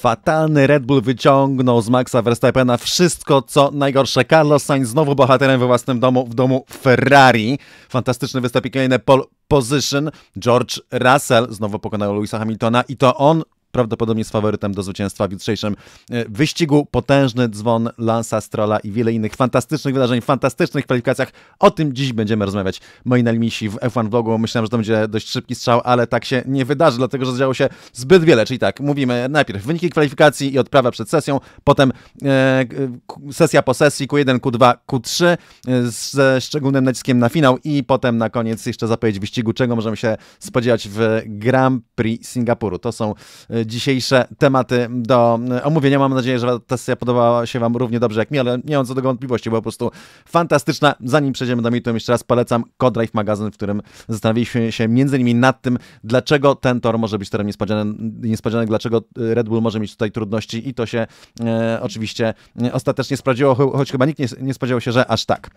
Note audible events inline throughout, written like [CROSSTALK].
fatalny Red Bull wyciągnął z Maxa Verstappena wszystko, co najgorsze. Carlos Sainz znowu bohaterem we własnym domu, w domu Ferrari. Fantastyczny występ i pole position. George Russell znowu pokonał Louisa Hamiltona i to on prawdopodobnie z faworytem do zwycięstwa w jutrzejszym e, wyścigu. Potężny dzwon Lansa Strola i wiele innych fantastycznych wydarzeń, fantastycznych kwalifikacjach. O tym dziś będziemy rozmawiać. Moi najmilsi w F1 Vlogu. Myślałem, że to będzie dość szybki strzał, ale tak się nie wydarzy, dlatego że zdziało się zbyt wiele. Czyli tak, mówimy najpierw wyniki kwalifikacji i odprawa przed sesją, potem e, sesja po sesji Q1, Q2, Q3 ze szczególnym naciskiem na finał i potem na koniec jeszcze zapowiedź wyścigu, czego możemy się spodziewać w Grand Prix Singapuru. To są e, dzisiejsze tematy do e, omówienia. Mam nadzieję, że ta sesja podobała się Wam równie dobrze jak mi, ale nie mam co do wątpliwości, była po prostu fantastyczna. Zanim przejdziemy do meritum, jeszcze raz polecam Codrive magazyn, w którym zastanawialiśmy się między innymi nad tym, dlaczego ten tor może być torem niespodzianek, dlaczego Red Bull może mieć tutaj trudności i to się e, oczywiście e, ostatecznie sprawdziło, choć chyba nikt nie, nie spodziewał się, że aż tak.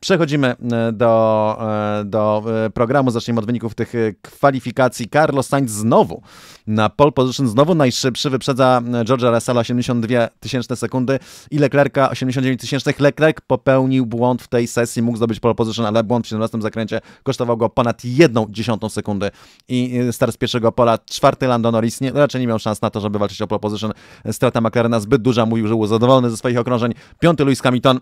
Przechodzimy e, do, do programu, zaczniemy od wyników tych kwalifikacji. Carlos Sainz znowu na pole position znowu najszybszy, wyprzedza e, George'a Russella 82 tysięczne sekundy i Leclerca 89 tysięcznych. Leclerc popełnił błąd w tej sesji, mógł zdobyć pole position, ale błąd w 17 zakręcie kosztował go ponad jedną dziesiątą sekundy i e, start z pierwszego pola. Czwarty Lando Norris nie, raczej nie miał szans na to, żeby walczyć o pole position. Strata McLarena zbyt duża, mówił, że był zadowolony ze swoich okrążeń. Piąty Lewis Hamilton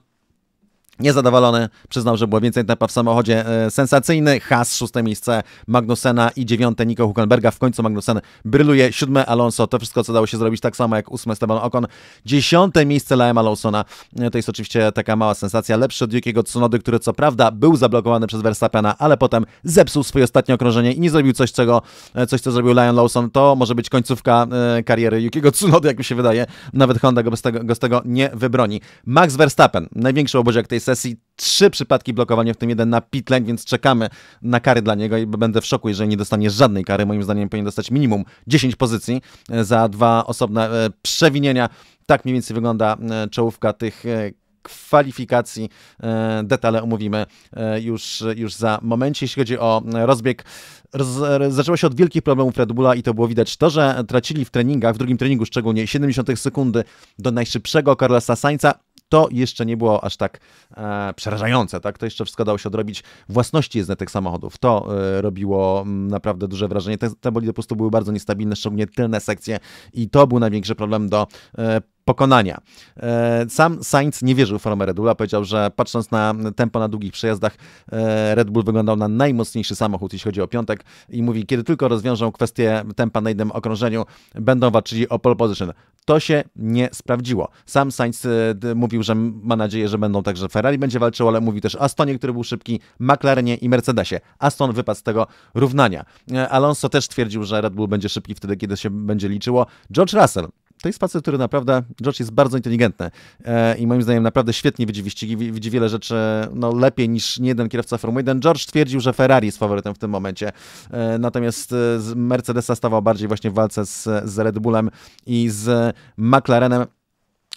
Niezadowolony, przyznał, że było więcej tempa w samochodzie. E, sensacyjny Has, szóste miejsce Magnusena i dziewiąte Nico Huckenberga. W końcu Magnusen bryluje. Siódme Alonso, to wszystko, co dało się zrobić, tak samo jak ósme Esteban Ocon. Dziesiąte miejsce Laema Lawsona. E, to jest oczywiście taka mała sensacja. Lepszy od Jukiego Tsunody, który co prawda był zablokowany przez Verstappena, ale potem zepsuł swoje ostatnie okrążenie i nie zrobił coś, czego, e, coś co zrobił Lion Lawson. To może być końcówka kariery Jukiego Tsunody, jak mi się wydaje. Nawet Honda go, z tego, go z tego nie wybroni. Max Verstappen, największy oboziak tej sesji trzy przypadki blokowania, w tym jeden na pitlane, więc czekamy na kary dla niego i będę w szoku, jeżeli nie dostanie żadnej kary. Moim zdaniem powinien dostać minimum 10 pozycji e, za dwa osobne e, przewinienia. Tak mniej więcej wygląda e, czołówka tych kwalifikacji. Detale omówimy już, już za moment. Jeśli chodzi o rozbieg, roz, zaczęło się od wielkich problemów Red Bulla i to było widać. To, że tracili w treningach, w drugim treningu szczególnie 70 sekundy do najszybszego Carlosa Sainza, to jeszcze nie było aż tak e, przerażające, tak? To jeszcze wszystko dało się odrobić. Własności jezdne tych samochodów, to e, robiło mm, naprawdę duże wrażenie. Te, te bolidy po prostu były bardzo niestabilne, szczególnie tylne sekcje i to był największy problem do e, pokonania. E, sam Sainz nie wierzył w formę Red Bulla, powiedział, że patrząc na tempo na długich przejazdach, e, Red Bull wyglądał na najmocniejszy samochód, jeśli chodzi o piątek i mówi, kiedy tylko rozwiążą kwestię tempa na jednym okrążeniu, będą walczyli o pole position. To się nie sprawdziło. Sam Sainz e, mówił, że ma nadzieję, że będą także Ferrari będzie walczył, ale mówi też Astonie, który był szybki, McLarenie i Mercedesie. Aston wypadł z tego równania. Alonso też twierdził, że Red Bull będzie szybki wtedy, kiedy się będzie liczyło. George Russell to jest facet, który naprawdę, George jest bardzo inteligentny e, i moim zdaniem naprawdę świetnie widzi wyścigi, widzi wiele rzeczy no, lepiej niż nie jeden kierowca Formuły 1. George twierdził, że Ferrari jest faworytem w tym momencie, e, natomiast e, z Mercedesa stawał bardziej właśnie w walce z, z Red Bullem i z McLarenem.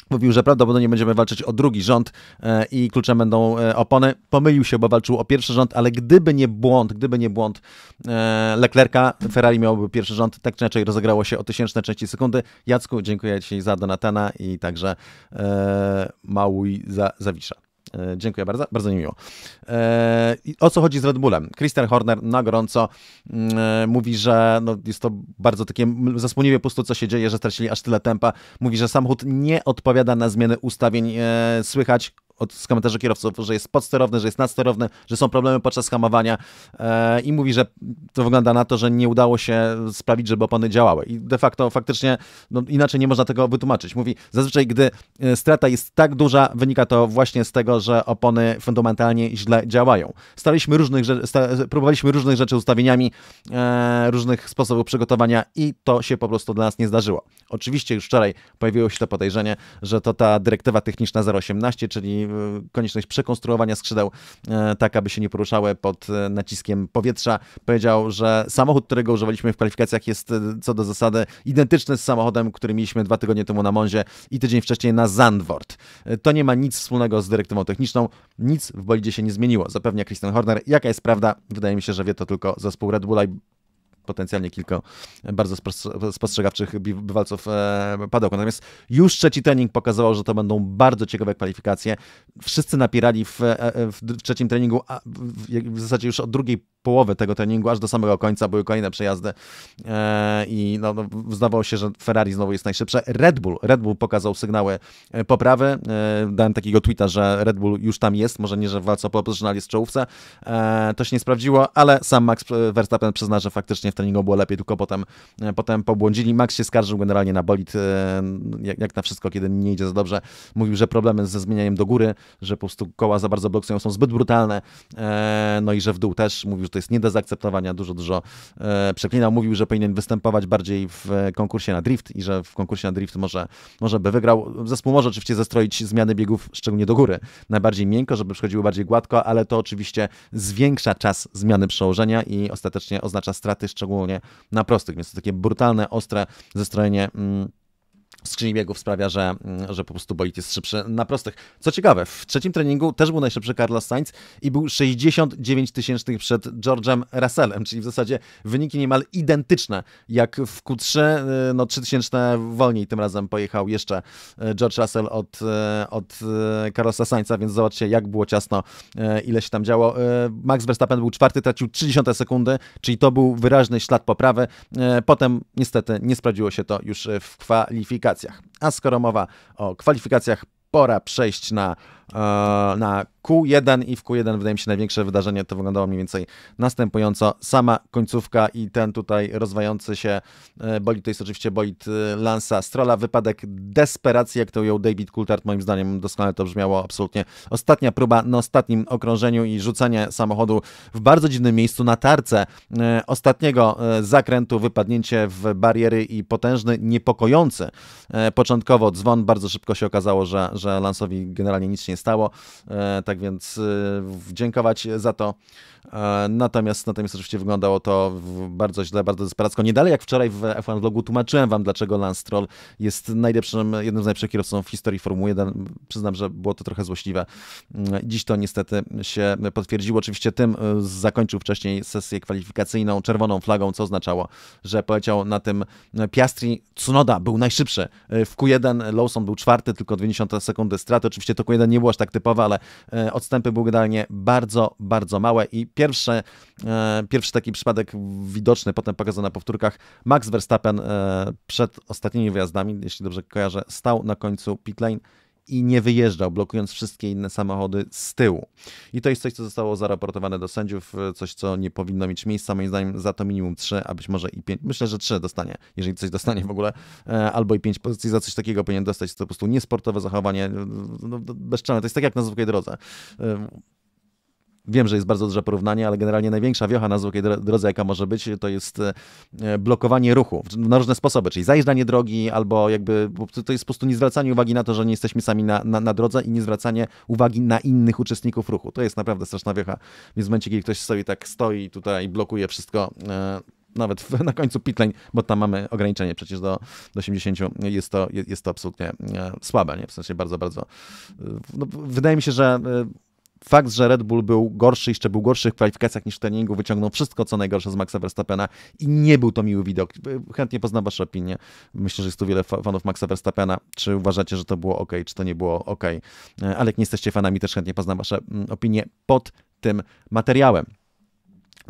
Mówił, że prawdopodobnie będziemy walczyć o drugi rząd e, i kluczem będą e, opony. Pomylił się, bo walczył o pierwszy rząd, ale gdyby nie błąd, gdyby nie błąd e, Leclerca, Ferrari miałby pierwszy rząd. Tak czy inaczej rozegrało się o tysięczne części sekundy. Jacku, dziękuję Ci za Donatana i także e, Małuj za Zawisza. E, dziękuję bardzo, bardzo mi miło. E, o co chodzi z Red Bullem? Christian Horner na gorąco mm, e, mówi, że no jest to bardzo takie zasłoniwie pusto, co się dzieje, że stracili aż tyle tempa. Mówi, że samochód nie odpowiada na zmiany ustawień. Słychać od, z komentarzy kierowców, że jest podsterowny, że jest nadsterowny, że są problemy podczas hamowania e, i mówi, że to wygląda na to, że nie udało się sprawić, żeby opony działały. I de facto faktycznie no, inaczej nie można tego wytłumaczyć. Mówi, zazwyczaj gdy e, strata jest tak duża, wynika to właśnie z tego, że opony fundamentalnie źle działają. Staraliśmy różnych sta próbowaliśmy różnych rzeczy ustawieniami, e, różnych sposobów przygotowania i to się po prostu dla nas nie zdarzyło. Oczywiście już wczoraj pojawiło się to podejrzenie, że to ta dyrektywa techniczna 018, czyli E, konieczność przekonstruowania skrzydeł e, tak, aby się nie poruszały pod e, naciskiem powietrza. Powiedział, że samochód, którego używaliśmy w kwalifikacjach jest co do zasady identyczny z samochodem, który mieliśmy dwa tygodnie temu na Monzie i tydzień wcześniej na Zandvoort. To nie ma nic wspólnego z dyrektywą techniczną, nic w bolidzie się nie zmieniło, zapewnia Christian Horner. Jaka jest prawda? Wydaje mi się, że wie to tylko zespół Red Bulla i potencjalnie kilka bardzo spostrzegawczych bywalców e, padoku. Natomiast już trzeci trening pokazywał, że to będą bardzo ciekawe kwalifikacje. Wszyscy napierali w, e, e, w trzecim treningu, w zasadzie już od drugiej połowy tego treningu, aż do samego końca były kolejne przejazdy e, i no, no, zdawało się, że Ferrari znowu jest najszybsze. Red Bull, Red Bull pokazał sygnały e, poprawy. E, dałem takiego tweeta, że Red Bull już tam jest, może nie, że walca po ale jest w czołówce. To się nie sprawdziło, ale sam Max Verstappen przyzna, że faktycznie w treningu było lepiej, tylko potem, potem pobłądzili. Max się skarżył generalnie na bolid, jak, jak na wszystko, kiedy nie idzie za dobrze. Mówił, że problemy ze zmienianiem do góry, że po prostu koła za bardzo blokują, są zbyt brutalne, no i że w dół też. Mówił, że to jest nie do zaakceptowania, dużo, dużo e, przeklinał. Mówił, że powinien występować bardziej w e, konkursie na drift i że w konkursie na drift może, może by wygrał. Zespół może oczywiście zestroić zmiany biegów, szczególnie do góry, najbardziej miękko, żeby przychodziły bardziej gładko, ale to oczywiście zwiększa czas zmiany przełożenia i ostatecznie oznacza straty, szczególnie na prostych, więc to takie brutalne, ostre zestrojenie mm, skrzyni biegów sprawia, że, mm, że po prostu Bolit jest szybszy na prostych. Co ciekawe, w trzecim treningu też był najszybszy Carlos Sainz i był 69 tysięcznych przed George'em Russellem, czyli w zasadzie wyniki niemal identyczne jak w Q3, y, no 3 tysięczne wolniej tym razem pojechał jeszcze y, George Russell od, y, od Carlosa Sainza, więc zobaczcie jak było ciasno, ile się tam działo. Max Verstappen był czwarty, tracił 30 sekundy, czyli to był wyraźny ślad poprawy. Potem niestety nie sprawdziło się to już w kwalifikacji kwalifikacjach. A skoro mowa o kwalifikacjach, pora przejść na E, na Q1 i w Q1 wydaje mi się największe wydarzenie to wyglądało mniej więcej następująco. Sama końcówka i ten tutaj rozwający się e, bolid, to jest oczywiście bolid e, Lansa Strola, wypadek desperacji, jak to ją David Coulthard, moim zdaniem doskonale to brzmiało, absolutnie. Ostatnia próba na ostatnim okrążeniu i rzucenie samochodu w bardzo dziwnym miejscu na tarce ostatniego zakrętu, wypadnięcie w bariery i potężny, niepokojący początkowo dzwon. Bardzo szybko się okazało, że, że Lansowi generalnie nic nie stało. E, tak więc e, dziękować za to. E, natomiast, natomiast oczywiście wyglądało to bardzo źle, bardzo desperacko. Nie dalej jak wczoraj w F1 Vlogu tłumaczyłem wam, dlaczego Lance Stroll jest najlepszym, jednym z najlepszych kierowców w historii Formuły 1. Przyznam, że było to trochę złośliwe. Mm, dziś to niestety się potwierdziło. Oczywiście tym zakończył wcześniej sesję kwalifikacyjną czerwoną flagą, co oznaczało, że poleciał na tym Piastri. Tsunoda był najszybszy. W Q1 Lawson był czwarty, tylko 90 sekundy straty. Oczywiście to Q1 nie było było aż tak typowe, ale e, odstępy były generalnie bardzo, bardzo małe i pierwsze, e, pierwszy taki przypadek widoczny, potem pokazany na powtórkach, Max Verstappen e, przed ostatnimi wyjazdami, jeśli dobrze kojarzę, stał na końcu pit lane i nie wyjeżdżał, blokując wszystkie inne samochody z tyłu. I to jest coś, co zostało zaraportowane do sędziów, coś, co nie powinno mieć miejsca, moim zdaniem za to minimum 3, a być może i 5, myślę, że 3 dostanie, jeżeli coś dostanie w ogóle, e, albo i 5 pozycji za coś takiego powinien dostać, to po prostu niesportowe zachowanie, no, no, no bezczelne, to jest tak jak na zwykłej drodze. E, Wiem, że jest bardzo duże porównanie, ale generalnie największa wiocha na złej drodze, jaka może być, to jest e, blokowanie ruchu na różne sposoby, czyli zajeżdżanie drogi albo jakby, to jest po prostu nie zwracanie uwagi na to, że nie jesteśmy sami na, na, na drodze i nie zwracanie uwagi na innych uczestników ruchu. To jest naprawdę straszna wiocha, więc w momencie, kiedy ktoś sobie tak stoi tutaj i blokuje wszystko, e, nawet na końcu pitleń, bo tam mamy ograniczenie przecież do, do 80, jest to, jest to absolutnie e, słabe, nie? w sensie bardzo, bardzo. No, wydaje mi się, że fakt, że Red Bull był gorszy, jeszcze był gorszy w kwalifikacjach niż w treningu, wyciągnął wszystko, co najgorsze z Maxa Verstappena i nie był to miły widok. Chętnie poznam wasze opinie. Myślę, że jest tu wiele fanów Maxa Verstappena. Czy uważacie, że to było ok, czy to nie było ok? E, Ale jak nie jesteście fanami, też chętnie poznam wasze mm, opinie pod tym materiałem.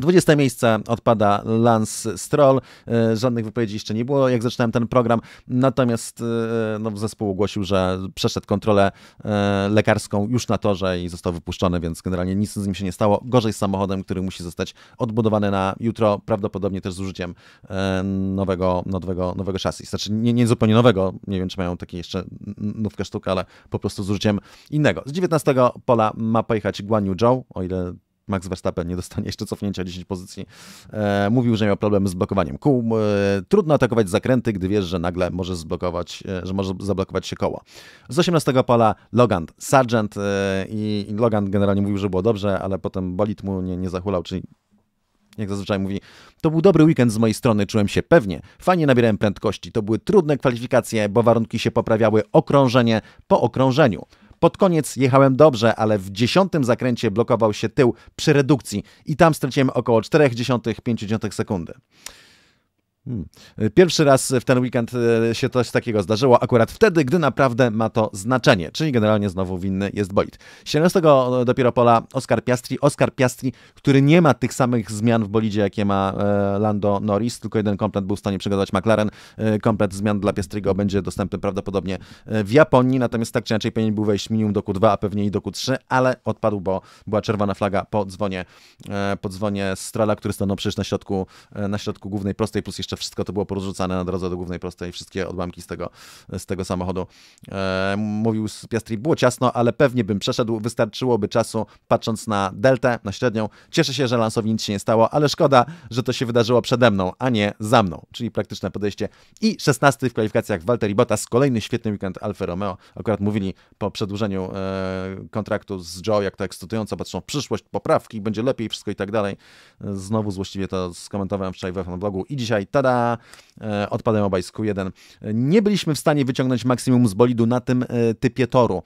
20 miejsce odpada Lance Stroll. E, żadnych wypowiedzi jeszcze nie było, jak zaczynałem ten program. Natomiast e, no, zespół ogłosił, że przeszedł kontrolę e, lekarską już na torze i został wypuszczony, więc generalnie nic z nim się nie stało. Gorzej z samochodem, który musi zostać odbudowany na jutro, prawdopodobnie też z użyciem nowego, nowego, nowego chassis. Znaczy nie, nie zupełnie nowego, nie wiem czy mają takie jeszcze nówkę sztukę, ale po prostu z użyciem innego. Z 19 pola ma pojechać Guan Yu Zhou, o ile Max Verstappen nie dostanie jeszcze cofnięcia 10 pozycji. E, mówił, że miał problem z blokowaniem kół. E, trudno atakować zakręty, gdy wiesz, że nagle może zblokować, e, że może zablokować się koło. Z 18 pola Logan Sargent e, i, i Logan generalnie mówił, że było dobrze, ale potem bolid mu nie, nie zachulał, czyli jak zazwyczaj mówi, to był dobry weekend z mojej strony, czułem się pewnie. Fajnie nabierałem prędkości, to były trudne kwalifikacje, bo warunki się poprawiały okrążenie po okrążeniu. Pod koniec jechałem dobrze, ale w dziesiątym zakręcie blokował się tył przy redukcji i tam straciłem około 4,5 sekundy. Hmm. Pierwszy raz w ten weekend e, się coś takiego zdarzyło, akurat wtedy, gdy naprawdę ma to znaczenie, czyli generalnie znowu winny jest Bolit. 17 e, dopiero pola Oskar Piastri. Oskar Piastri, który nie ma tych samych zmian w bolidzie, jakie ma e, Lando Norris, tylko jeden komplet był w stanie przygotować McLaren. Komplet zmian dla Piastriego będzie dostępny prawdopodobnie w Japonii, natomiast tak czy inaczej powinien był wejść minimum do Q2, a pewnie i do Q3, ale odpadł, bo była czerwona flaga po dzwonie, po dzwonie Strala, który stanął przecież na środku, na środku głównej prostej, plus jeszcze wszystko to było porozrzucane na drodze do głównej prostej, wszystkie odłamki z tego, z tego samochodu. E, mówił z Piastri, było ciasno, ale pewnie bym przeszedł, wystarczyłoby czasu, patrząc na deltę, na średnią. Cieszę się, że Lansowi nic się nie stało, ale szkoda, że to się wydarzyło przede mną, a nie za mną, czyli praktyczne podejście. I 16 w kwalifikacjach Walteri Bottas, kolejny świetny weekend Alfa Romeo. Akurat mówili po przedłużeniu e, kontraktu z Joe, jak to ekscytująco patrzą w przyszłość, poprawki, będzie lepiej, wszystko i tak dalej. E, znowu złośliwie to skomentowałem wczoraj we blogu i dzisiaj, tada, obaj z q 1. Nie byliśmy w stanie wyciągnąć maksimum z bolidu na tym e, typie toru.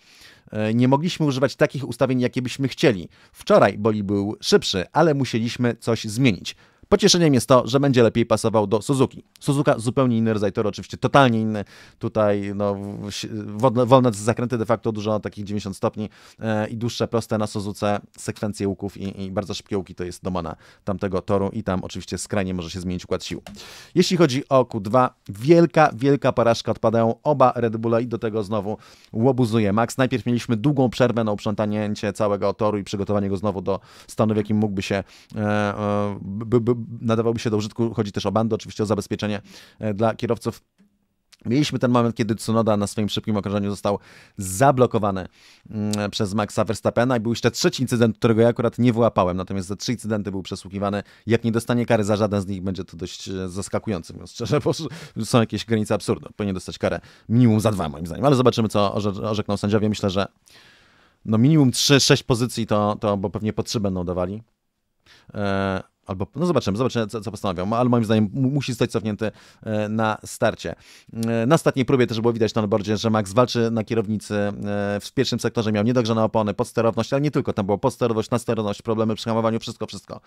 E, nie mogliśmy używać takich ustawień, jakie byśmy chcieli. Wczoraj boli był szybszy, ale musieliśmy coś zmienić. Pocieszeniem jest to, że będzie lepiej pasował do Suzuki. Suzuka zupełnie inny toru, oczywiście totalnie inny. Tutaj no, wolne, zakręty de facto dużo takich 90 stopni e, i dłuższe, proste na Suzuce sekwencje łuków i, i, bardzo szybkie łuki to jest domena tamtego toru i tam oczywiście skrajnie może się zmienić układ sił. Jeśli chodzi o Q2, wielka, wielka porażka odpadają oba Red Bulla i do tego znowu łobuzuje Max. Najpierw mieliśmy długą przerwę na uprzątanie całego toru i przygotowanie go znowu do stanu, w jakim mógłby się e, e, by, by, nadawałby się do użytku. Chodzi też o bandy, oczywiście o zabezpieczenie e, dla kierowców. Mieliśmy ten moment, kiedy Tsunoda na swoim szybkim okrążeniu został zablokowany mm, przez Maxa Verstappena i był jeszcze trzeci incydent, którego ja akurat nie wyłapałem, natomiast te trzy incydenty był przesłuchiwany. Jak nie dostanie kary za żaden z nich, będzie to dość e, zaskakujące, mówiąc szczerze, bo są jakieś granice absurdu. Powinien dostać karę minimum za dwa, moim zdaniem, ale zobaczymy, co orzekną sędziowie. Myślę, że no minimum 3-6 pozycji, to, to, bo pewnie po trzy będą dawali. E, Albo, no zobaczymy, zobaczymy, co, co postanowią, ale moim zdaniem musi zostać cofnięty e, na starcie. E, na ostatniej próbie też było widać na onboardzie, że Max walczy na kierownicy. E, w pierwszym sektorze miał niedogrzane opony, podsterowność, ale nie tylko, tam było podsterowność, nasterowność, problemy przy hamowaniu, wszystko, wszystko.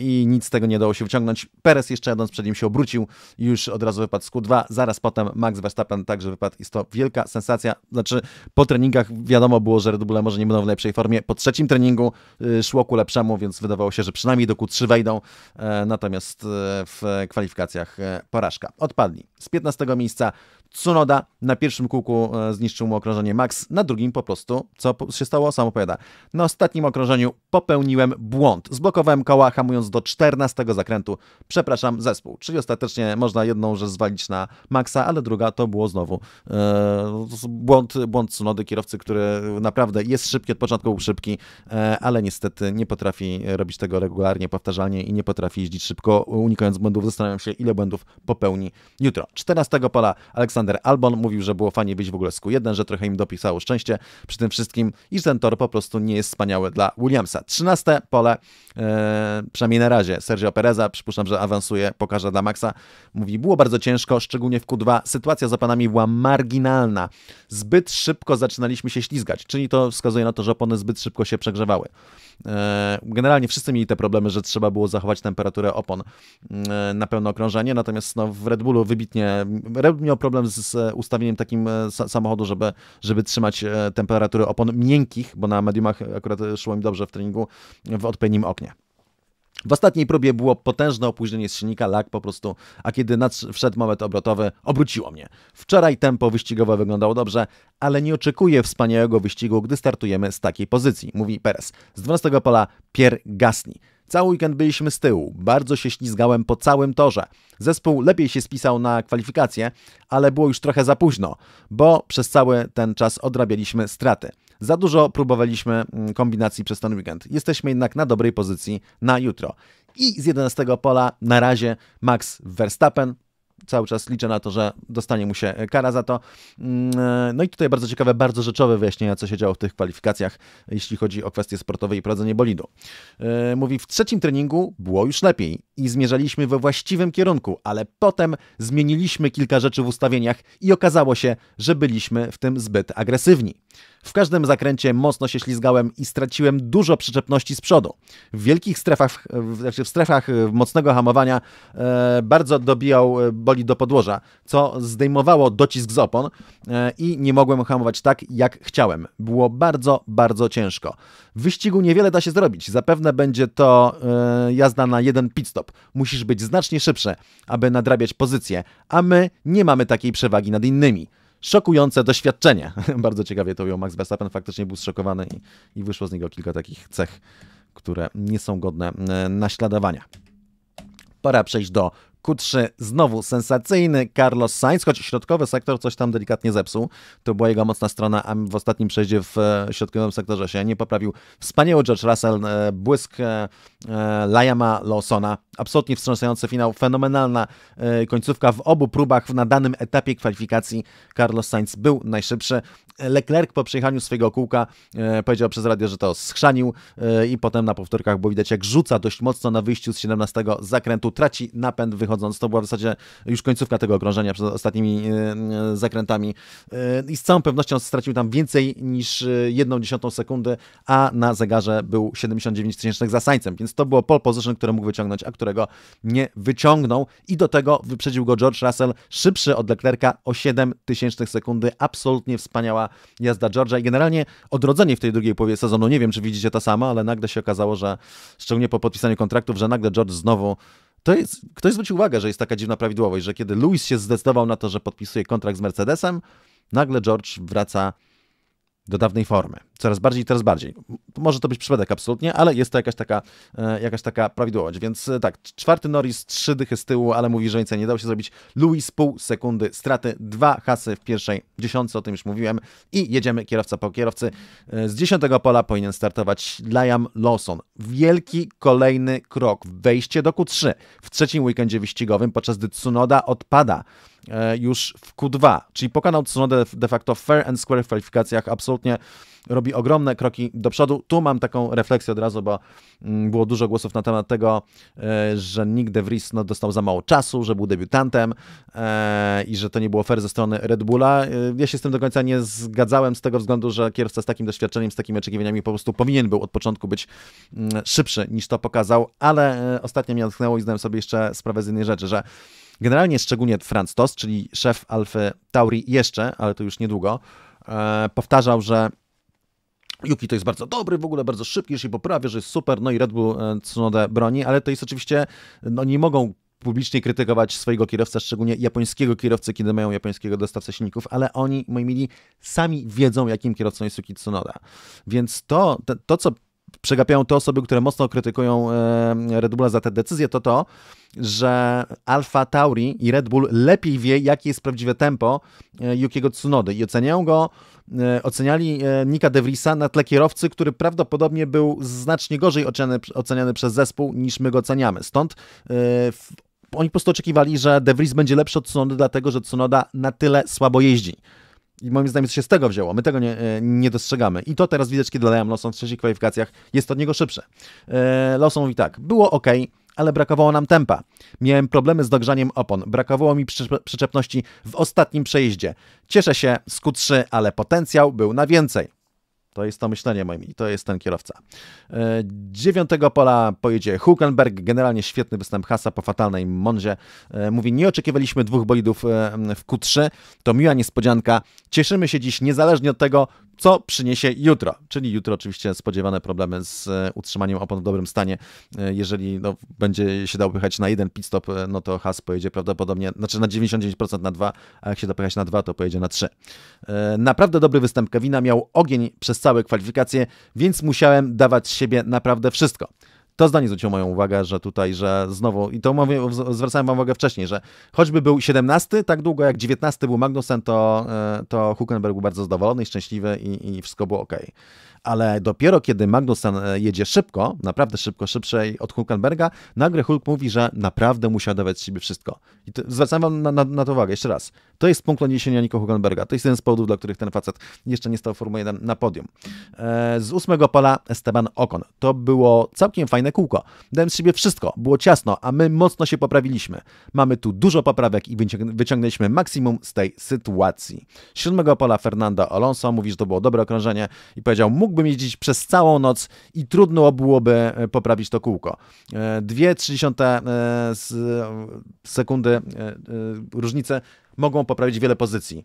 I nic z tego nie dało się wyciągnąć. Perez jeszcze jadąc przed nim się obrócił już od razu wypadł z Q2. Zaraz potem Max Verstappen także wypadł. i to wielka sensacja. Znaczy, po treningach wiadomo było, że Red Bull może nie będą w lepszej formie. Po trzecim treningu szło ku lepszemu, więc wydawało się, że przynajmniej do trzy wejdą, e, natomiast e, w kwalifikacjach e, porażka. Odpadli z 15 miejsca Tsunoda na pierwszym kółku e, zniszczył mu okrążenie Max, na drugim po prostu, co się stało, sam opowiada. Na ostatnim okrążeniu popełniłem błąd. Zblokowałem koła, hamując do 14 zakrętu. Przepraszam, zespół. Czyli ostatecznie można jedną rzecz zwalić na Maxa, ale druga to było znowu yy, błąd, błąd Tsunody, kierowcy, który naprawdę jest szybki, od początku był szybki, yy, ale niestety nie potrafi robić tego regularnie, powtarzalnie i nie potrafi jeździć szybko, unikając błędów. Zastanawiam się, ile błędów popełni jutro. 14 pola Aleksander Albon mówił, że było fajnie być w ogóle z Q1, że trochę im dopisało szczęście przy tym wszystkim i że ten tor po prostu nie jest wspaniały dla Williamsa. 13 pole, yy, przynajmniej na razie, Sergio Pereza, przypuszczam, że awansuje, pokaże dla Maxa. Mówi, było bardzo ciężko, szczególnie w Q2. Sytuacja za panami była marginalna. Zbyt szybko zaczynaliśmy się ślizgać, czyli to wskazuje na to, że opony zbyt szybko się przegrzewały. E, generalnie wszyscy mieli te problemy, że trzeba było zachować temperaturę opon e, na pełne okrążenie, natomiast no, w Red Bullu wybitnie, Red Bull miał problem z z ustawieniem takim e, samochodu, żeby, żeby trzymać e, temperatury opon miękkich, bo na mediumach akurat e, szło mi dobrze w treningu, w odpowiednim oknie. W ostatniej próbie było potężne opóźnienie z silnika, lak po prostu, a kiedy wszedł moment obrotowy, obróciło mnie. Wczoraj tempo wyścigowe wyglądało dobrze, ale nie oczekuję wspaniałego wyścigu, gdy startujemy z takiej pozycji, mówi Perez. Z 12 pola Pierre Gasni. Cały weekend byliśmy z tyłu, bardzo się ślizgałem po całym torze. Zespół lepiej się spisał na kwalifikacje, ale było już trochę za późno, bo przez cały ten czas odrabialiśmy straty. Za dużo próbowaliśmy mm, kombinacji przez ten weekend. Jesteśmy jednak na dobrej pozycji na jutro. I z 11 pola na razie Max Verstappen cały czas liczę na to, że dostanie mu się kara za to. Mm, e, no i tutaj bardzo ciekawe, bardzo rzeczowe wyjaśnienia, co się działo w tych kwalifikacjach, jeśli chodzi o kwestie sportowe i prowadzenie bolidu. E, mówi, w trzecim treningu było już lepiej i zmierzaliśmy we właściwym kierunku, ale potem zmieniliśmy kilka rzeczy w ustawieniach i okazało się, że byliśmy w tym zbyt agresywni. W każdym zakręcie mocno się ślizgałem i straciłem dużo przyczepności z przodu. W wielkich strefach, w, znaczy w strefach e, mocnego hamowania e, bardzo dobijał e, boli do podłoża, co zdejmowało docisk z opon e, i nie mogłem hamować tak, jak chciałem. Było bardzo, bardzo ciężko. W wyścigu niewiele da się zrobić. Zapewne będzie to e, jazda na jeden pit stop. Musisz być znacznie szybszy, aby nadrabiać pozycję, a my nie mamy takiej przewagi nad innymi szokujące doświadczenie. [LAUGHS] Bardzo ciekawie to ujął Max Verstappen faktycznie był zszokowany i, i wyszło z niego kilka takich cech, które nie są godne e, naśladowania. Pora przejść do Q3 znowu sensacyjny Carlos Sainz, choć środkowy sektor coś tam delikatnie zepsuł. To była jego mocna strona, a w ostatnim przejdzie w e, środkowym sektorze się nie poprawił. Wspaniały George Russell, e, błysk e, Liama Lawsona, absolutnie wstrząsający finał, fenomenalna końcówka w obu próbach na danym etapie kwalifikacji. Carlos Sainz był najszybszy. Leclerc po przejechaniu swojego kółka powiedział przez radio, że to schrzanił i potem na powtórkach było widać jak rzuca dość mocno na wyjściu z 17 zakrętu, traci napęd, wychodzi wychodząc. To była w zasadzie już końcówka tego okrążenia przed ostatnimi e, e, zakrętami. E, I z całą pewnością stracił tam więcej niż jedną dziesiątą sekundy, a na zegarze był 79 tysięcznych za Sańcem, więc to było pole position, które mógł wyciągnąć, a którego nie wyciągnął. I do tego wyprzedził go George Russell, szybszy od Leclerca o 7 tysięcznych sekundy. Absolutnie wspaniała jazda George'a i generalnie odrodzenie w tej drugiej połowie sezonu. Nie wiem, czy widzicie to samo, ale nagle się okazało, że szczególnie po podpisaniu kontraktów, że nagle George znowu to jest, ktoś zwrócił uwagę, że jest taka dziwna prawidłowość, że kiedy Lewis się zdecydował na to, że podpisuje kontrakt z Mercedesem, nagle George wraca do dawnej formy coraz bardziej, i coraz bardziej. Może to być przypadek absolutnie, ale jest to jakaś taka, e, jakaś taka prawidłowość. Więc e, tak, czwarty Norris, trzy dychy z tyłu, ale mówi, że nic nie dało się zrobić. Louis pół sekundy straty, dwa hasy w pierwszej dziesiątce, o tym już mówiłem. I jedziemy kierowca po kierowcy. E, z dziesiątego pola powinien startować Liam Lawson. Wielki kolejny krok, wejście do Q3 w trzecim weekendzie wyścigowym, podczas gdy Tsunoda odpada już w Q2, czyli pokonał Tsunodę de facto fair and square w kwalifikacjach, absolutnie robi ogromne kroki do przodu. Tu mam taką refleksję od razu, bo mm, było dużo głosów na temat tego, e, że Nick De Vries no, dostał za mało czasu, że był debiutantem e, i że to nie było fair ze strony Red Bulla. E, ja się z tym do końca nie zgadzałem z tego względu, że kierowca z takim doświadczeniem, z takimi oczekiwaniami po prostu powinien był od początku być mm, szybszy niż to pokazał, ale ostatnio mnie natknęło i zdałem sobie jeszcze sprawę z innej rzeczy, że generalnie szczególnie Franz Tost, czyli szef Alfy Tauri jeszcze, ale to już niedługo, powtarzał, że Yuki to jest bardzo dobry, w ogóle bardzo szybki, że się poprawia, że jest super, no i Red Bull e, Tsunoda broni, ale to jest oczywiście, no nie mogą publicznie krytykować swojego kierowca, szczególnie japońskiego kierowcy, kiedy mają japońskiego dostawcę silników, ale oni, moi mili, sami wiedzą, jakim kierowcą jest Yuki Tsunoda. Więc to, to, to co przegapiają te osoby, które mocno krytykują e, Red Bulla za te decyzje, to to, że Alfa Tauri i Red Bull lepiej wie, jakie jest prawdziwe tempo e, Yukiego Tsunody i oceniają go E, oceniali e, Nika DeVriesa na tle kierowcy, który prawdopodobnie był znacznie gorzej oceniany, oceniany przez zespół niż my go oceniamy. Stąd e, oni po prostu oczekiwali, że DeVries będzie lepszy od Tsunody, dlatego że Tsunoda na tyle słabo jeździ. I moim zdaniem to się z tego wzięło. My tego nie, nie dostrzegamy. I to teraz widać, kiedy Liam Lawson w trzecich kwalifikacjach jest od niego szybsze. Lawson mówi tak, było ok, ale brakowało nam tempa. Miałem problemy z dogrzaniem opon, brakowało mi przyczepności w ostatnim przejeździe. Cieszę się z Q3, ale potencjał był na więcej. To jest to myślenie moim i to jest ten kierowca. E, dziewiątego pola pojedzie Hukenberg, Generalnie świetny występ Hasa po fatalnej mądrze. E, mówi, nie oczekiwaliśmy dwóch bolidów e, w Q3. To miła niespodzianka. Cieszymy się dziś niezależnie od tego, co przyniesie jutro. Czyli jutro oczywiście spodziewane problemy z utrzymaniem opon w dobrym stanie. Jeżeli no, będzie się dał pychać na jeden pit stop, no to Has pojedzie prawdopodobnie, znaczy na 99% na dwa, a jak się da pychać na dwa, to pojedzie na trzy. Naprawdę dobry występ Kevina. Miał ogień przez całe kwalifikacje, więc musiałem dawać z siebie naprawdę wszystko. To zdanie zwróciło moją uwagę, że tutaj, że znowu, i to mówię, zwracałem wam uwagę wcześniej, że choćby był 17, tak długo jak 19 był Magnussen, to, e, to Huckenberg był bardzo zadowolony i szczęśliwy i, i wszystko było ok ale dopiero kiedy Magnussen e, jedzie szybko, naprawdę szybko, szybszej od Hulkenberga, nagle Hulk mówi, że naprawdę musiał dawać z siebie wszystko. I to, zwracam wam na, na, na, to uwagę, jeszcze raz. To jest punkt odniesienia Nico Hulkenberga. To jest jeden z powodów, dla których ten facet jeszcze nie stał Formuły 1 na podium. E, z ósmego pola Esteban Ocon. To było całkiem fajne kółko. Dałem z siebie wszystko, było ciasno, a my mocno się poprawiliśmy. Mamy tu dużo poprawek i wyciągnęliśmy maksimum z tej sytuacji. Siódmego pola Fernando Alonso mówi, że to było dobre okrążenie i powiedział, mógł mógłbym jeździć przez całą noc i trudno byłoby e, poprawić to kółko. 2,3 e, e, sekundy różnice mogą poprawić wiele pozycji.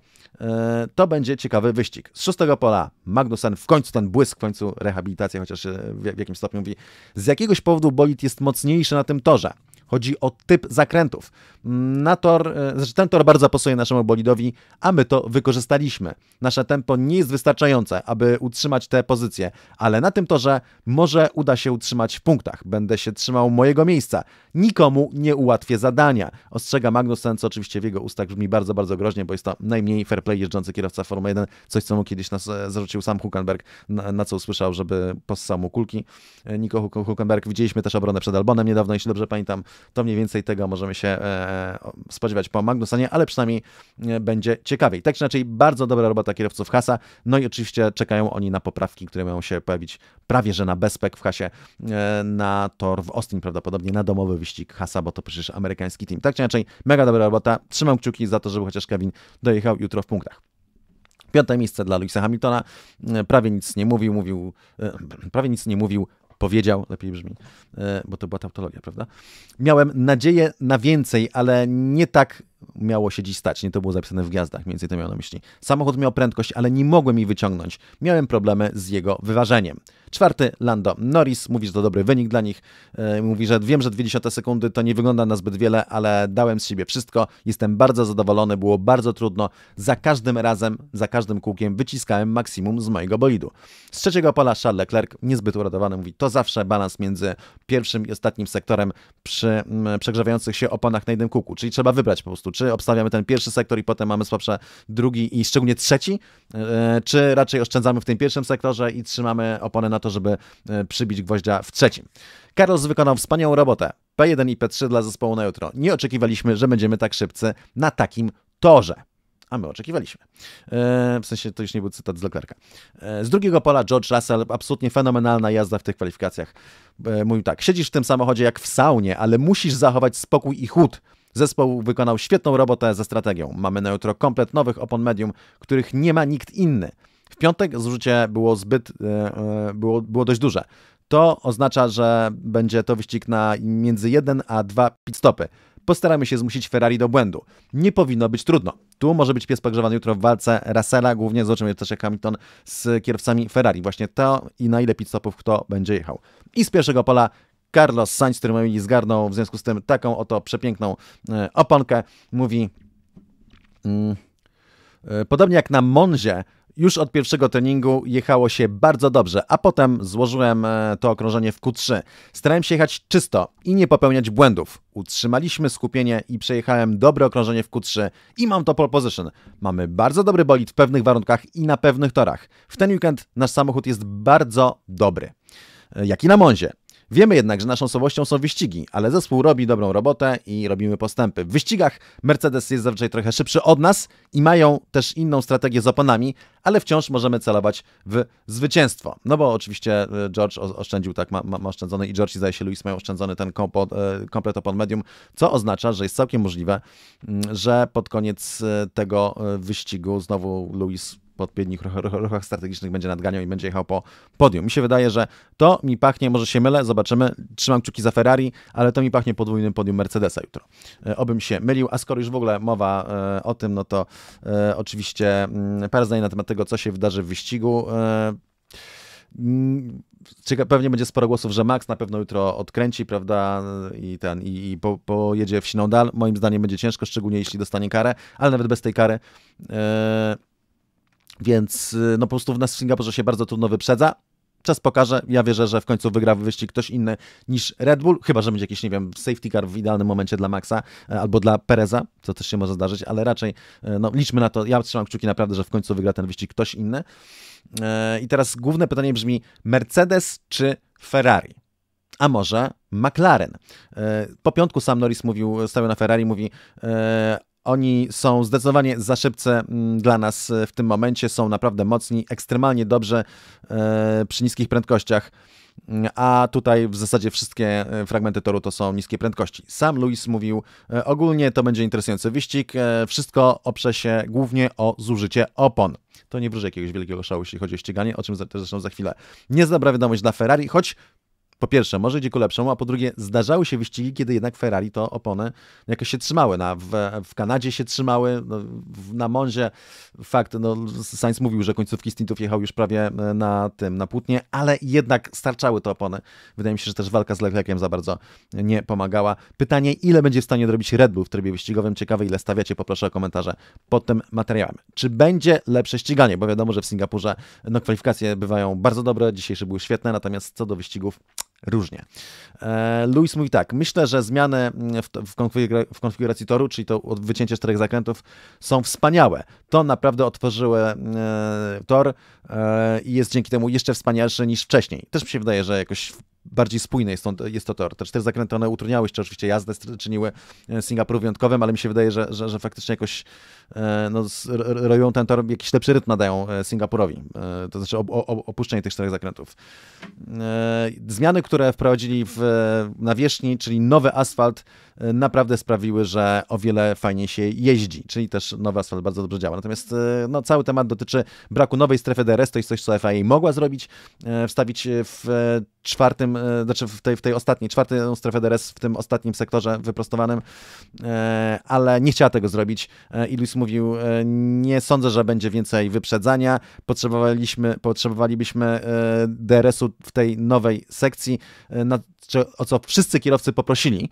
To będzie ciekawy wyścig. Z szóstego pola Magnussen w końcu ten błysk, w końcu rehabilitacja, chociaż w jakimś stopniu mówi, z jakiegoś powodu Bolit jest mocniejszy na tym torze. Chodzi o typ zakrętów. Mm, na tor, e, znaczy ten tor bardzo pasuje naszemu bolidowi, a my to wykorzystaliśmy. Nasze tempo nie jest wystarczające, aby utrzymać tę pozycję, ale na tym torze może uda się utrzymać w punktach. Będę się trzymał mojego miejsca. Nikomu nie ułatwię zadania. Ostrzega Magnussen, co oczywiście w jego ustach brzmi bardzo, bardzo groźnie, bo jest to najmniej fair play jeżdżący kierowca Formuły 1, coś co mu kiedyś nas e, zarzucił sam Huckenberg, na, na co usłyszał, żeby possał mu kulki. E, Niko Huckenberg, widzieliśmy też obronę przed Albonem niedawno, jeśli dobrze pamiętam to mniej więcej tego możemy się e, spodziewać po Magnusanie, ale przynajmniej e, będzie ciekawiej. Tak czy inaczej, bardzo dobra robota kierowców Hasa, no i oczywiście czekają oni na poprawki, które mają się pojawić prawie, że na bezpek w Hasie, e, na tor w Austin prawdopodobnie, na domowy wyścig Hasa, bo to przecież amerykański team. Tak czy inaczej, mega dobra robota, trzymam kciuki za to, żeby chociaż Kevin dojechał jutro w punktach. Piąte miejsce dla Luisa Hamiltona. Prawie nic nie mówił, mówił, prawie nic nie mówił, Powiedział, lepiej brzmi, e, bo to była tautologia, prawda? Miałem nadzieję na więcej, ale nie tak miało się dziś stać. Nie to było zapisane w gwiazdach, między więcej to na myśli. Samochód miał prędkość, ale nie mogłem jej wyciągnąć. Miałem problemy z jego wyważeniem. Czwarty, Lando Norris. Mówi, że to dobry wynik dla nich. E, mówi, że wiem, że 20 sekundy to nie wygląda na zbyt wiele, ale dałem z siebie wszystko. Jestem bardzo zadowolony, było bardzo trudno. Za każdym razem, za każdym kółkiem wyciskałem maksimum z mojego bolidu. Z trzeciego pola Charles Leclerc, niezbyt uradowany, mówi, to zawsze balans między pierwszym i ostatnim sektorem przy przegrzewających się oponach na jednym kółku, czyli trzeba wybrać po prostu prostu? Czy obstawiamy ten pierwszy sektor i potem mamy słabsze drugi i szczególnie trzeci? E, czy raczej oszczędzamy w tym pierwszym sektorze i trzymamy oponę na to, żeby e, przybić gwoździa w trzecim? Carlos wykonał wspaniałą robotę. P1 i P3 dla zespołu na jutro. Nie oczekiwaliśmy, że będziemy tak szybcy na takim torze. A my oczekiwaliśmy. E, w sensie to już nie był cytat z Leclerca. Z drugiego pola George Russell, absolutnie fenomenalna jazda w tych kwalifikacjach. Mówił tak: Siedzisz w tym samochodzie jak w saunie, ale musisz zachować spokój i chód. Zespół wykonał świetną robotę ze strategią. Mamy na jutro komplet nowych opon medium, których nie ma nikt inny. W piątek zużycie było zbyt, e, e, było, było dość duże. To oznacza, że będzie to wyścig na między 1 a 2 pitstopy. Postaramy się zmusić Ferrari do błędu. Nie powinno być trudno. Tu może być pies pogrzebany jutro w walce Rassela, głównie z też jak Hamilton z kierowcami Ferrari. Właśnie to i na ile pitstopów kto będzie jechał. I z pierwszego pola Carlos Sainz, który mi zgarnął w związku z tym taką oto przepiękną e, oponkę, mówi... Mm, e, podobnie jak na Monzie, już od pierwszego treningu jechało się bardzo dobrze, a potem złożyłem e, to okrążenie w Q3. Starałem się jechać czysto i nie popełniać błędów. Utrzymaliśmy skupienie i przejechałem dobre okrążenie w Q3 i mam to pole position. Mamy bardzo dobry bolid w pewnych warunkach i na pewnych torach. W ten weekend nasz samochód jest bardzo dobry. Jak i na Monzie. Wiemy jednak, że naszą słabością są wyścigi, ale zespół robi dobrą robotę i robimy postępy. W wyścigach Mercedes jest zazwyczaj trochę szybszy od nas i mają też inną strategię z oponami, ale wciąż możemy celować w zwycięstwo. No bo oczywiście e, George oszczędził, tak, ma, ma oszczędzony i George i zdaje się Louis mają oszczędzony ten e, komplet opon medium, co oznacza, że jest całkiem możliwe, mm, że pod koniec e, tego wyścigu znowu Louis po odpowiednich ruchach strategicznych będzie nadganiał i będzie jechał po podium. Mi się wydaje, że to mi pachnie, może się mylę, zobaczymy, trzymam kciuki za Ferrari, ale to mi pachnie podwójnym podium Mercedesa jutro. E, obym się mylił, a skoro już w ogóle mowa e, o tym, no to e, oczywiście mm, parę zdań na temat tego, co się wydarzy w wyścigu. Mm, Cieka pewnie będzie sporo głosów, że Max na pewno jutro odkręci, prawda, i ten, i, i po, pojedzie w siną dal. Moim zdaniem będzie ciężko, szczególnie jeśli dostanie karę, ale nawet bez tej kary. Yy więc y, no po prostu w nas w Singapurze się bardzo trudno wyprzedza. Czas pokaże. Ja wierzę, że w końcu wygra wyścig ktoś inny niż Red Bull, chyba że będzie jakiś, nie wiem, safety car w idealnym momencie dla Maxa e, albo dla Pereza, co też się może zdarzyć, ale raczej e, no, liczmy na to. Ja trzymam kciuki naprawdę, że w końcu wygra ten wyścig ktoś inny. E, I teraz główne pytanie brzmi: Mercedes czy Ferrari? a może McLaren. Po piątku sam Norris mówił, stawiał na Ferrari, mówi oni są zdecydowanie za szybce mm, dla nas e, w tym momencie, są naprawdę mocni, ekstremalnie dobrze e, przy niskich prędkościach mm, a tutaj w zasadzie wszystkie e, fragmenty toru to są niskie prędkości. Sam Lewis mówił, ogólnie to będzie interesujący wyścig, wszystko oprze się głównie o zużycie opon. To nie wróży jakiegoś wielkiego szału, jeśli chodzi o ściganie, o czym też zresztą za chwilę. Nie dobra wiadomość dla Ferrari, choć po pierwsze, może idzie ku lepszemu, a po drugie, zdarzały się wyścigi, kiedy jednak Ferrari to opony jakoś się trzymały. Na, w, w Kanadzie się trzymały, no, w, na Monzie fakt, no, Sainz mówił, że końcówki stintów jechał już prawie e, na tym, na płótnie, ale jednak starczały te opony. Wydaje mi się, że też walka z Leclerciem za bardzo nie pomagała. Pytanie, ile będzie w stanie zrobić Red Bull w trybie wyścigowym? Ciekawe, ile stawiacie? Poproszę o komentarze pod tym materiałem. Czy będzie lepsze ściganie? Bo wiadomo, że w Singapurze no, kwalifikacje bywają bardzo dobre, dzisiejsze były świetne, natomiast co do wyścigów Różnie. E, Luis mówi tak, myślę, że zmiany w, konfiguracji toru, czyli to wycięcie czterech zakrętów, są wspaniałe. To naprawdę otworzyły e, tor e, i jest dzięki temu jeszcze wspanialsze niż wcześniej. Też mi się wydaje, że jakoś bardziej spójne jest to, jest to tor. Te cztery zakręty, one utrudniały jeszcze oczywiście jazdę, czyniły e, Singapur wyjątkowym, ale mi się wydaje, że, że, że faktycznie jakoś e, no, roją ten tor, jakiś lepszy rytm nadają e, Singapurowi, to znaczy opuszczenie tych czterech zakrętów. Zmiany, które wprowadzili w nawierzchni, czyli nowy asfalt, naprawdę sprawiły, że o wiele fajniej się jeździ, czyli też nowy asfalt bardzo dobrze działa. Natomiast no, cały temat dotyczy braku nowej strefy DRS, to jest coś, co FIA mogła zrobić, wstawić w czwartym E, znaczy w tej, w tej ostatniej, czwartej strefę DRS, w tym ostatnim sektorze wyprostowanym, e, ale nie chciała tego zrobić e, i Luis mówił, nie sądzę, że będzie więcej wyprzedzania, potrzebowaliśmy, potrzebowalibyśmy DRS-u w tej nowej sekcji, na, o co wszyscy kierowcy poprosili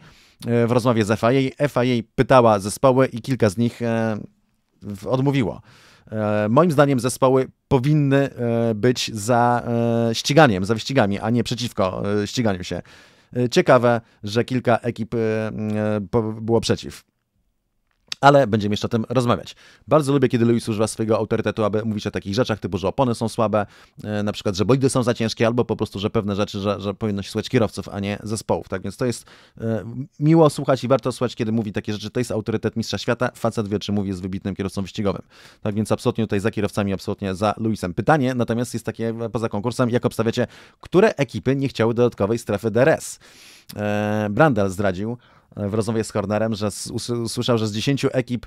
w rozmowie z FIA. FIA pytała zespoły i kilka z nich odmówiło. E, moim zdaniem zespoły powinny e, być za e, ściganiem, za wyścigami, a nie przeciwko ściganiu się. Ciekawe, że kilka ekip było przeciw ale będziemy jeszcze o tym rozmawiać. Bardzo lubię, kiedy Luis używa swojego autorytetu, aby mówić o takich rzeczach, typu, że opony są słabe, e, na przykład, że bojdy są za ciężkie, albo po prostu, że pewne rzeczy, że, że powinno się słuchać kierowców, a nie zespołów. Tak więc to jest e, miło słuchać i warto słuchać, kiedy mówi takie rzeczy. To jest autorytet mistrza świata, facet wie, czy mówi, jest wybitnym kierowcą wyścigowym. Tak więc absolutnie tutaj za kierowcami, absolutnie za Luisem. Pytanie natomiast jest takie e, poza konkursem, jak obstawiacie, które ekipy nie chciały dodatkowej strefy DRS? Brandel zdradził, w rozmowie z Hornerem, że usłyszał, że z 10 ekip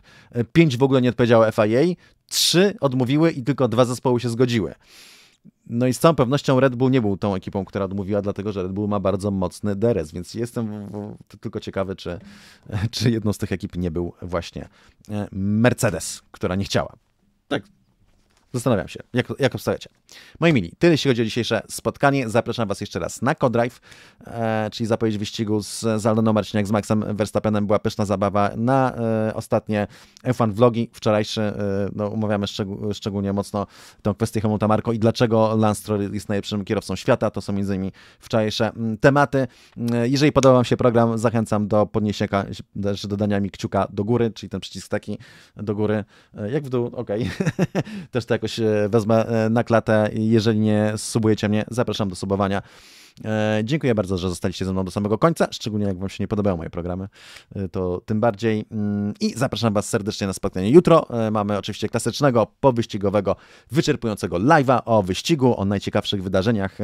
5 e, w ogóle nie odpowiedziało FIA, 3 odmówiły i tylko dwa zespoły się zgodziły. No i z całą pewnością Red Bull nie był tą ekipą, która odmówiła, dlatego że Red Bull ma bardzo mocny DRS, więc jestem tylko ciekawy, czy, [LAUGHS] czy jedną z tych ekip nie był właśnie e, Mercedes, która nie chciała. Tak, Zastanawiam się, jak, jak obstawiacie. Moi mili, tyle jeśli chodzi o dzisiejsze spotkanie. Zapraszam Was jeszcze raz na Codrive, e, czyli zapowiedź wyścigu z, z Aldoną Marciniak, z Maxem Verstappenem. Była pyszna zabawa na e, ostatnie F1 vlogi. Wczorajszy e, no, umawiamy szczeg- szczególnie mocno tą kwestię Hamiltona Marko i dlaczego Lance Stroll jest najlepszym kierowcą świata. To są między innymi wczorajsze tematy. E, jeżeli podobał Wam się program, zachęcam do podniesienia, do znaczy dodania mi kciuka do góry, czyli ten przycisk taki do góry, e, jak w dół, ok. [LAUGHS] Też tak jakoś e, wezmę e, na klatę. Jeżeli nie subujecie mnie, zapraszam do subowania. E, dziękuję bardzo, że zostaliście ze mną do samego końca, szczególnie jak Wam się nie podobają moje programy, to tym bardziej. Mm, I zapraszam Was serdecznie na spotkanie jutro. Mamy oczywiście klasycznego, powyścigowego, wyczerpującego live'a o wyścigu, o najciekawszych wydarzeniach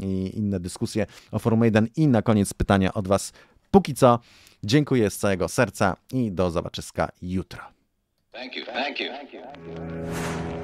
i inne dyskusje o Formule 1 i na koniec pytania od Was póki co. Dziękuję z całego serca i do zobaczyska jutro. Thank you, thank you. Thank you, thank you.